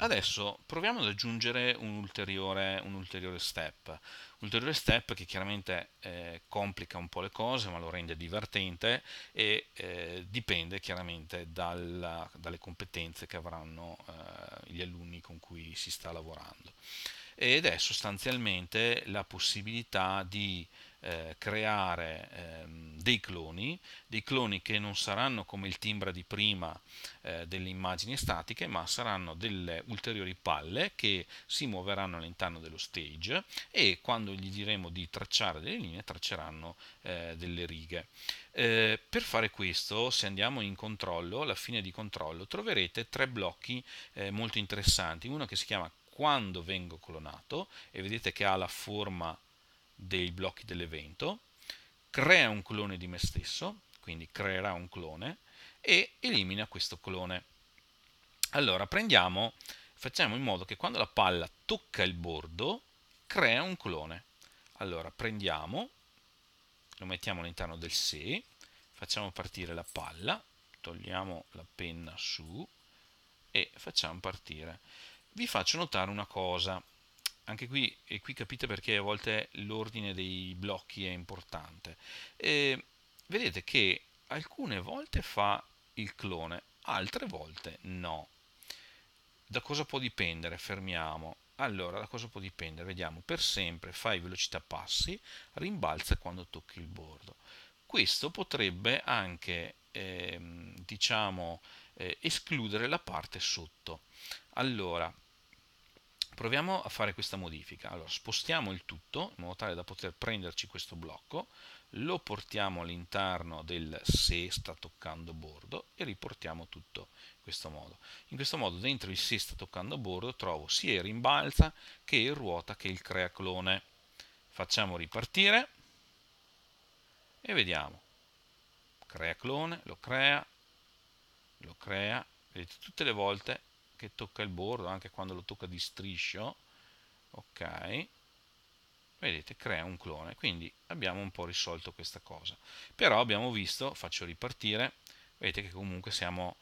Adesso proviamo ad aggiungere un ulteriore, un ulteriore step, un ulteriore step che chiaramente eh, complica un po' le cose ma lo rende divertente e eh, dipende chiaramente dalla, dalle competenze che avranno eh, gli alunni con cui si sta lavorando ed è sostanzialmente la possibilità di eh, creare ehm, dei cloni, dei cloni che non saranno come il timbra di prima eh, delle immagini statiche, ma saranno delle ulteriori palle che si muoveranno all'interno dello stage e quando gli diremo di tracciare delle linee tracceranno eh, delle righe. Eh, per fare questo, se andiamo in controllo, alla fine di controllo, troverete tre blocchi eh, molto interessanti, uno che si chiama quando vengo clonato e vedete che ha la forma dei blocchi dell'evento, crea un clone di me stesso, quindi creerà un clone, e elimina questo clone. Allora prendiamo, facciamo in modo che quando la palla tocca il bordo, crea un clone. Allora prendiamo, lo mettiamo all'interno del se, facciamo partire la palla, togliamo la penna su e facciamo partire. Vi faccio notare una cosa, anche qui, e qui capite perché a volte l'ordine dei blocchi è importante. E vedete che alcune volte fa il clone, altre volte no. Da cosa può dipendere? Fermiamo. Allora, da cosa può dipendere? Vediamo, per sempre fai velocità passi, rimbalza quando tocchi il bordo. Questo potrebbe anche, ehm, diciamo, eh, escludere la parte sotto. Allora, Proviamo a fare questa modifica. Allora, spostiamo il tutto in modo tale da poter prenderci questo blocco, lo portiamo all'interno del se sta toccando bordo e riportiamo tutto in questo modo. In questo modo dentro il se sta toccando bordo trovo sia il rimbalza che il ruota che il crea clone. Facciamo ripartire e vediamo. Crea clone, lo crea, lo crea, vedete tutte le volte che tocca il bordo, anche quando lo tocca di striscio, ok, vedete crea un clone, quindi abbiamo un po' risolto questa cosa. Però abbiamo visto, faccio ripartire, vedete che comunque siamo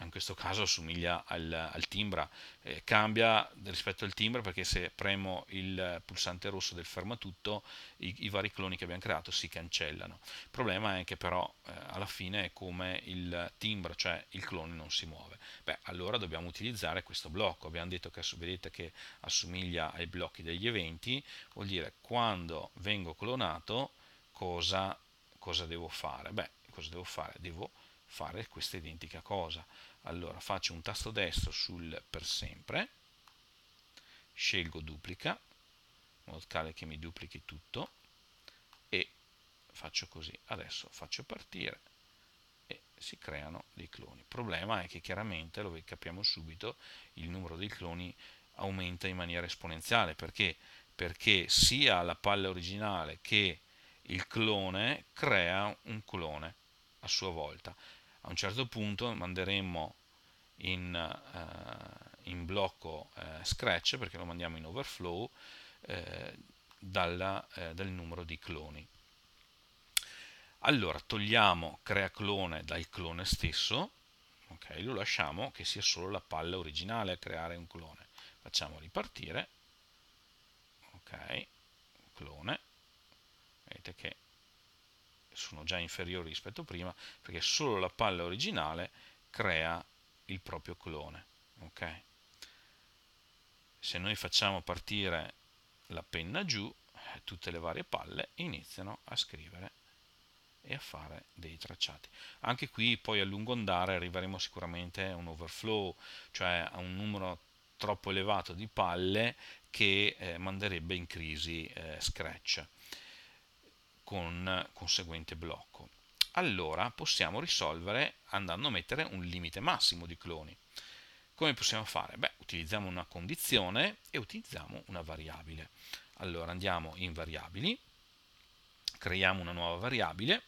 in questo caso assomiglia al, al timbra, eh, cambia rispetto al timbra perché se premo il pulsante rosso del fermatutto i, i vari cloni che abbiamo creato si cancellano. Il problema è che però eh, alla fine è come il timbra, cioè il clone non si muove. Beh, allora dobbiamo utilizzare questo blocco, abbiamo detto che vedete che assomiglia ai blocchi degli eventi, vuol dire quando vengo clonato cosa, cosa devo fare? Beh, cosa devo fare? Devo fare questa identica cosa. Allora faccio un tasto destro sul per sempre, scelgo duplica, in modo tale che mi duplichi tutto e faccio così. Adesso faccio partire e si creano dei cloni. Il problema è che chiaramente, lo capiamo subito, il numero dei cloni aumenta in maniera esponenziale perché, perché sia la palla originale che il clone crea un clone a sua volta. A un certo punto manderemo in, eh, in blocco eh, Scratch, perché lo mandiamo in overflow, eh, dalla, eh, dal numero di cloni. Allora togliamo crea clone dal clone stesso, okay, lo lasciamo che sia solo la palla originale a creare un clone. Facciamo ripartire, ok, clone, vedete che sono già inferiori rispetto a prima, perché solo la palla originale crea il proprio clone. Okay? Se noi facciamo partire la penna giù, eh, tutte le varie palle iniziano a scrivere e a fare dei tracciati. Anche qui poi a lungo andare arriveremo sicuramente a un overflow, cioè a un numero troppo elevato di palle che eh, manderebbe in crisi eh, Scratch con conseguente blocco. Allora possiamo risolvere andando a mettere un limite massimo di cloni. Come possiamo fare? Beh, utilizziamo una condizione e utilizziamo una variabile. Allora andiamo in variabili, creiamo una nuova variabile,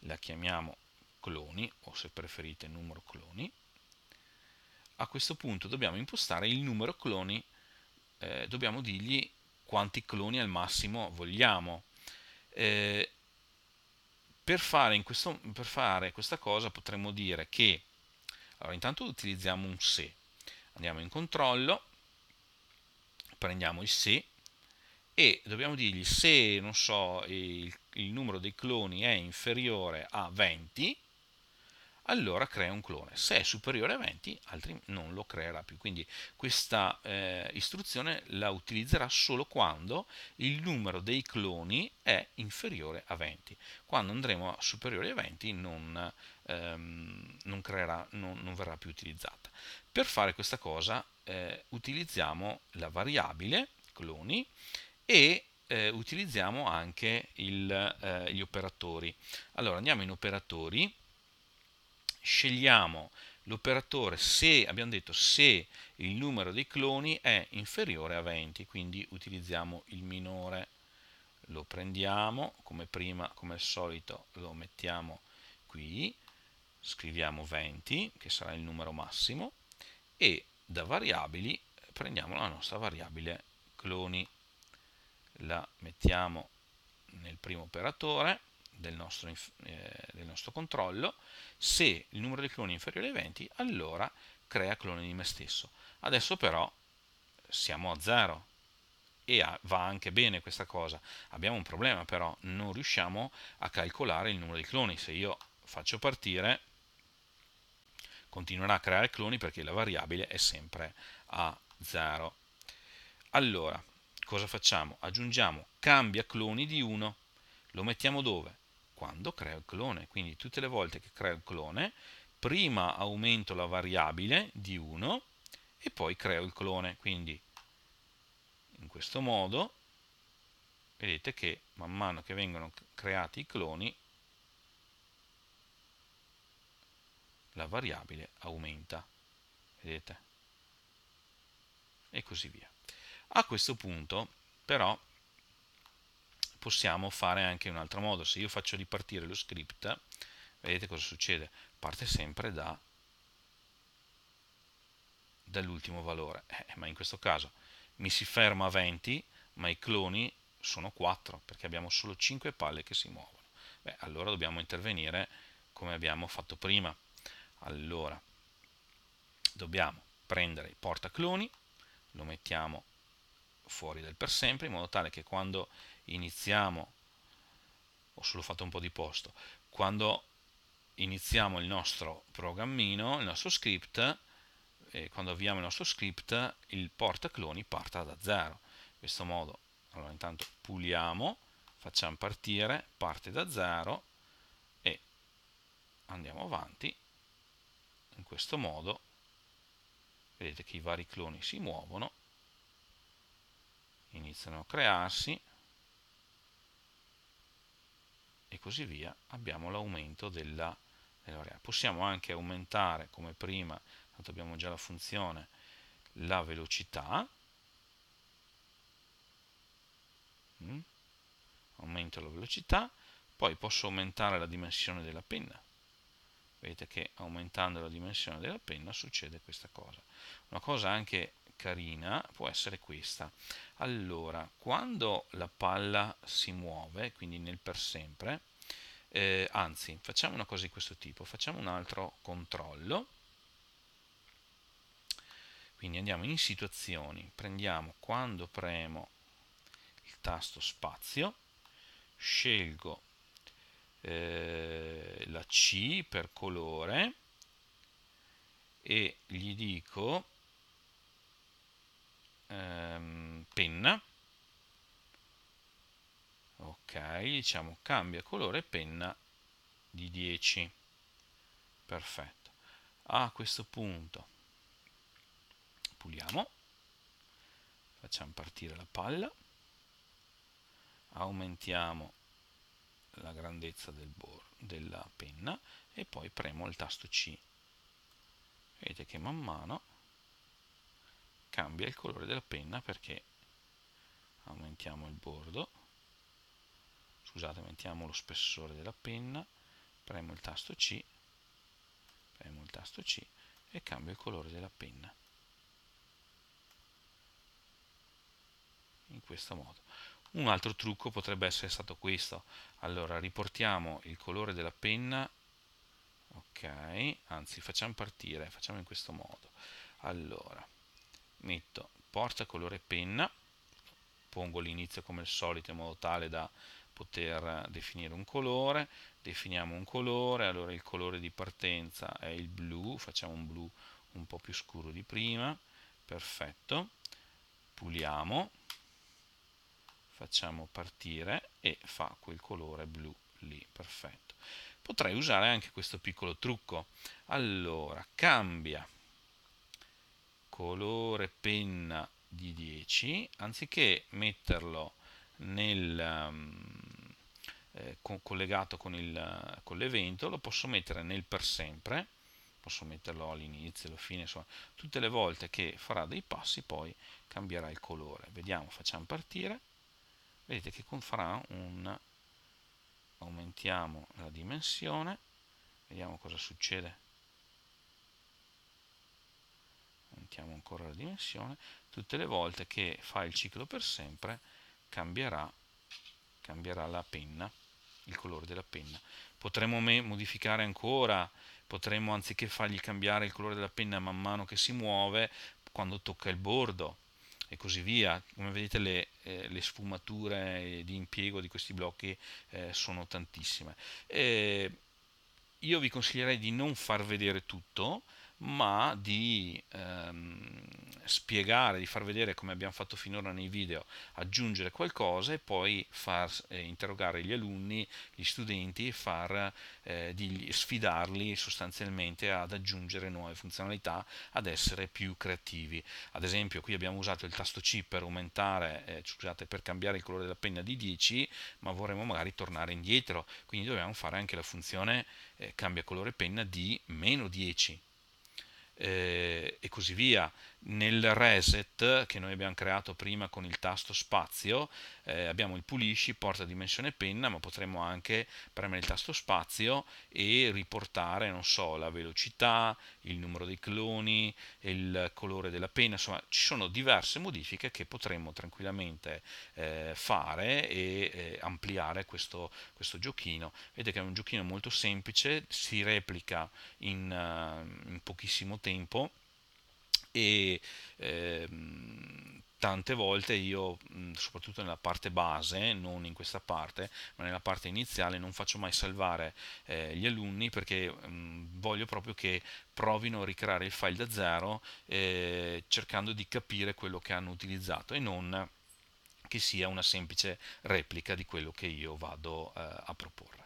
la chiamiamo cloni o se preferite numero cloni. A questo punto dobbiamo impostare il numero cloni, eh, dobbiamo dirgli quanti cloni al massimo vogliamo. Eh, per, fare questo, per, fare questa cosa potremmo dire che, allora intanto utilizziamo un se, andiamo in controllo, prendiamo il se e dobbiamo dirgli se, non so, il, il numero dei cloni è inferiore a 20, allora crea un clone. Se è superiore a 20, altri non lo creerà più. Quindi questa eh, istruzione la utilizzerà solo quando il numero dei cloni è inferiore a 20. Quando andremo a superiore a 20 non, ehm, non, creerà, non, non verrà più utilizzata. Per fare questa cosa eh, utilizziamo la variabile cloni e eh, utilizziamo anche il, eh, gli operatori. Allora andiamo in operatori scegliamo l'operatore se, abbiamo detto, se il numero dei cloni è inferiore a 20, quindi utilizziamo il minore. Lo prendiamo, come prima, come al solito, lo mettiamo qui, scriviamo 20, che sarà il numero massimo, e da variabili prendiamo la nostra variabile cloni. La mettiamo nel primo operatore, del nostro, eh, del nostro controllo, se il numero di cloni è inferiore ai 20, allora crea cloni di me stesso. Adesso però siamo a 0 e a, va anche bene questa cosa. Abbiamo un problema però, non riusciamo a calcolare il numero di cloni. Se io faccio partire, continuerà a creare cloni perché la variabile è sempre a 0. Allora, cosa facciamo? Aggiungiamo cambia cloni di 1. Lo mettiamo dove? quando creo il clone. Quindi tutte le volte che creo il clone, prima aumento la variabile di 1 e poi creo il clone. Quindi in questo modo vedete che man mano che vengono creati i cloni la variabile aumenta. Vedete? E così via. A questo punto però possiamo fare anche in un altro modo. Se io faccio ripartire lo script, vedete cosa succede? Parte sempre da, dall'ultimo valore, eh, ma in questo caso mi si ferma a 20, ma i cloni sono 4, perché abbiamo solo 5 palle che si muovono. Beh, allora dobbiamo intervenire come abbiamo fatto prima. Allora, dobbiamo prendere il porta portacloni, lo mettiamo fuori del per sempre, in modo tale che quando iniziamo, ho solo fatto un po' di posto, quando iniziamo il nostro programmino, il nostro script, quando avviamo il nostro script, il porta cloni parta da zero. In questo modo, allora intanto puliamo, facciamo partire, parte da zero e andiamo avanti. In questo modo vedete che i vari cloni si muovono, iniziano a crearsi e così via, abbiamo l'aumento della, della variabile. Possiamo anche aumentare, come prima, tanto abbiamo già la funzione, la velocità, mm? aumento la velocità, poi posso aumentare la dimensione della pinna, vedete che aumentando la dimensione della penna succede questa cosa una cosa anche carina può essere questa allora quando la palla si muove quindi nel per sempre eh, anzi facciamo una cosa di questo tipo facciamo un altro controllo quindi andiamo in situazioni prendiamo quando premo il tasto spazio scelgo eh, la C per colore e gli dico ehm, penna ok diciamo cambia colore penna di 10 perfetto a questo punto puliamo facciamo partire la palla aumentiamo la grandezza del della penna e poi premo il tasto C. Vedete che man mano cambia il colore della penna perché aumentiamo il bordo, scusate, aumentiamo lo spessore della penna, premo il tasto C, premo il tasto C e cambio il colore della penna. In questo modo. Un altro trucco potrebbe essere stato questo. Allora, riportiamo il colore della penna, ok, anzi facciamo partire, facciamo in questo modo. Allora, metto porta colore penna, pongo l'inizio come al solito in modo tale da poter definire un colore, definiamo un colore, allora il colore di partenza è il blu, facciamo un blu un po' più scuro di prima, perfetto, puliamo, facciamo partire e fa quel colore blu lì, perfetto. Potrei usare anche questo piccolo trucco. Allora, cambia colore penna di 10, anziché metterlo nel, ehm, eh, con, collegato con, il, con l'evento, lo posso mettere nel per sempre, posso metterlo all'inizio, alla fine, insomma, tutte le volte che farà dei passi poi cambierà il colore. Vediamo, facciamo partire vedete che con fra un aumentiamo la dimensione vediamo cosa succede aumentiamo ancora la dimensione tutte le volte che fa il ciclo per sempre cambierà, cambierà la penna il colore della penna potremmo modificare ancora potremmo anziché fargli cambiare il colore della penna man mano che si muove quando tocca il bordo e così via. Come vedete le, eh, le sfumature di impiego di questi blocchi eh, sono tantissime. E eh, io vi consiglierei di non far vedere tutto, ma di ehm, spiegare, di far vedere come abbiamo fatto finora nei video, aggiungere qualcosa e poi far eh, interrogare gli alunni, gli studenti far eh, di, sfidarli sostanzialmente ad aggiungere nuove funzionalità, ad essere più creativi. Ad esempio, qui abbiamo usato il tasto C per aumentare, eh, scusate, per cambiare il colore della penna di 10, ma vorremmo magari tornare indietro, quindi dobbiamo fare anche la funzione eh, cambia colore penna di meno 10 eh, e così via. Nel reset che noi abbiamo creato prima con il tasto spazio eh, abbiamo il pulisci, porta dimensione penna, ma potremmo anche premere il tasto spazio e riportare, non so, la velocità, il numero dei cloni, il colore della penna, insomma ci sono diverse modifiche che potremmo tranquillamente eh, fare e eh, ampliare questo, questo giochino. Vedete che è un giochino molto semplice, si replica in, eh, in pochissimo tempo tempo e ehm, tante volte io, soprattutto nella parte base, non in questa parte, ma nella parte iniziale, non faccio mai salvare eh, gli alunni perché mh, voglio proprio che provino a ricreare il file da zero eh, cercando di capire quello che hanno utilizzato e non che sia una semplice replica di quello che io vado eh, a proporre.